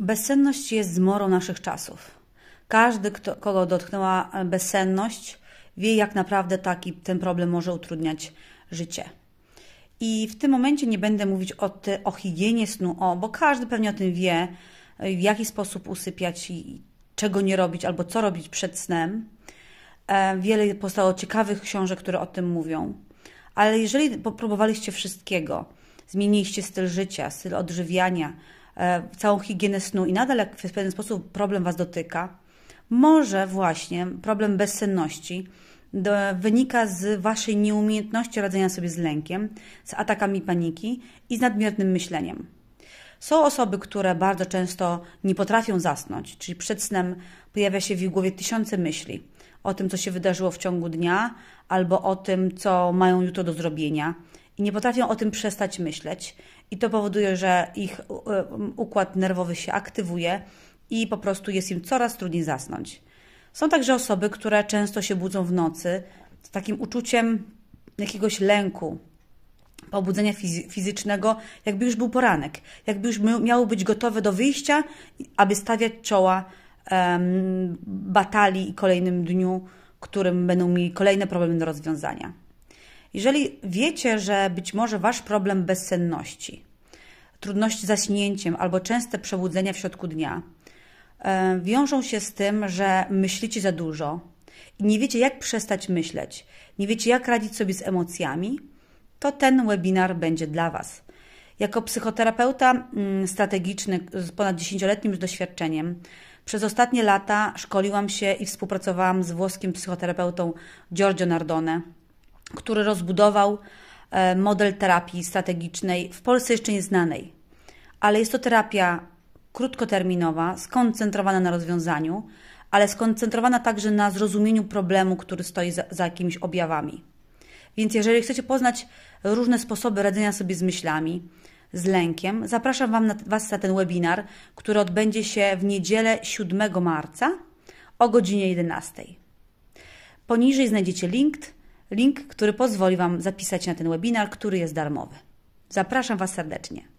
Bezsenność jest zmorą naszych czasów. Każdy, kto, kogo dotknęła e, bezsenność, wie, jak naprawdę taki ten problem może utrudniać życie. I w tym momencie nie będę mówić o, te, o higienie snu, o, bo każdy pewnie o tym wie, e, w jaki sposób usypiać i czego nie robić, albo co robić przed snem. E, wiele powstało ciekawych książek, które o tym mówią. Ale jeżeli próbowaliście wszystkiego, zmieniliście styl życia, styl odżywiania, E, całą higienę snu i nadal jak w pewien sposób problem Was dotyka, może właśnie problem bezsenności do, wynika z Waszej nieumiejętności radzenia sobie z lękiem, z atakami paniki i z nadmiernym myśleniem. Są osoby, które bardzo często nie potrafią zasnąć, czyli przed snem pojawia się w ich głowie tysiące myśli o tym, co się wydarzyło w ciągu dnia, albo o tym, co mają jutro do zrobienia i nie potrafią o tym przestać myśleć. I to powoduje, że ich e, układ nerwowy się aktywuje i po prostu jest im coraz trudniej zasnąć. Są także osoby, które często się budzą w nocy z takim uczuciem jakiegoś lęku, pobudzenia fizycznego, jakby już był poranek, jakby już miało być gotowe do wyjścia, aby stawiać czoła um, batalii i kolejnym dniu, którym będą mieli kolejne problemy do rozwiązania. Jeżeli wiecie, że być może wasz problem bezsenności, trudności z zaśnięciem albo częste przebudzenia w środku dnia e, wiążą się z tym, że myślicie za dużo i nie wiecie, jak przestać myśleć, nie wiecie, jak radzić sobie z emocjami, to ten webinar będzie dla Was. Jako psychoterapeuta mm, strategiczny z ponad 10-letnim doświadczeniem, przez ostatnie lata szkoliłam się i współpracowałam z włoskim psychoterapeutą Giorgio Nardone, który rozbudował e, model terapii strategicznej w Polsce jeszcze nieznanej. Ale jest to terapia krótkoterminowa, skoncentrowana na rozwiązaniu, ale skoncentrowana także na zrozumieniu problemu, który stoi za, za jakimiś objawami. Więc jeżeli chcecie poznać różne sposoby radzenia sobie z myślami, z lękiem, zapraszam wam na, Was na ten webinar, który odbędzie się w niedzielę 7 marca o godzinie 11. Poniżej znajdziecie link Link, który pozwoli Wam zapisać na ten webinar, który jest darmowy. Zapraszam Was serdecznie.